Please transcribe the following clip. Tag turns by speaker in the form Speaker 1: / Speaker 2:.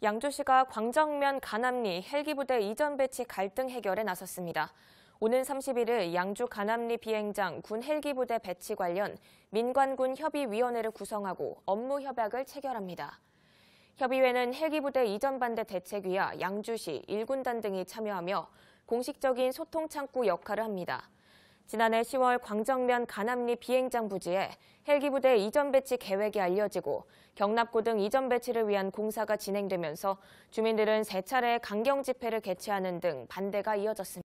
Speaker 1: 양조시가 광정면 가남리 헬기부대 이전 배치 갈등 해결에 나섰습니다. 오는 31일 양주 가남리 비행장 군 헬기부대 배치 관련 민관군 협의위원회를 구성하고 업무 협약을 체결합니다. 협의회는 헬기부대 이전 반대 대책위와 양주시, 일군단 등이 참여하며 공식적인 소통 창구 역할을 합니다. 지난해 10월 광정면 가남리 비행장 부지에 헬기 부대 이전 배치 계획이 알려지고 경납고 등 이전 배치를 위한 공사가 진행되면서 주민들은 세 차례 강경 집회를 개최하는 등 반대가 이어졌습니다.